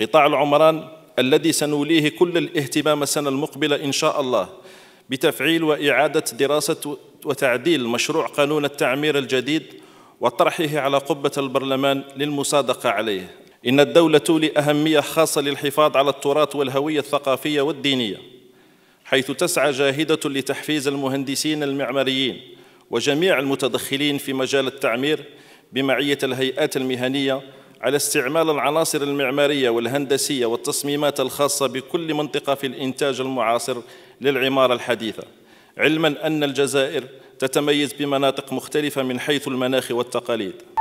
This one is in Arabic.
قطاع العمران الذي سنوليه كل الاهتمام السنة المقبلة إن شاء الله بتفعيل وإعادة دراسة وتعديل مشروع قانون التعمير الجديد وطرحه على قبة البرلمان للمصادقة عليه إن الدولة تولي أهمية خاصة للحفاظ على التراث والهوية الثقافية والدينية حيث تسعى جاهدة لتحفيز المهندسين المعماريين وجميع المتدخلين في مجال التعمير بمعية الهيئات المهنية على استعمال العناصر المعمارية والهندسية والتصميمات الخاصة بكل منطقة في الإنتاج المعاصر للعمارة الحديثة علما أن الجزائر تتميز بمناطق مختلفة من حيث المناخ والتقاليد